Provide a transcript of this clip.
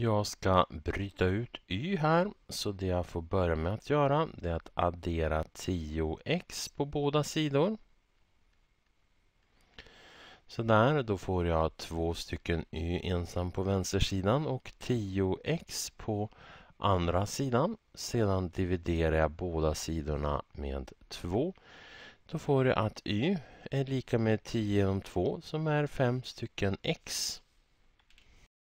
Jag ska bryta ut y här, så det jag får börja med att göra det är att addera 10x på båda sidor. Så där, då får jag två stycken y ensam på vänstersidan och 10x på andra sidan. Sedan dividerar jag båda sidorna med 2. Då får jag att y är lika med 10 genom 2 som är 5 stycken x.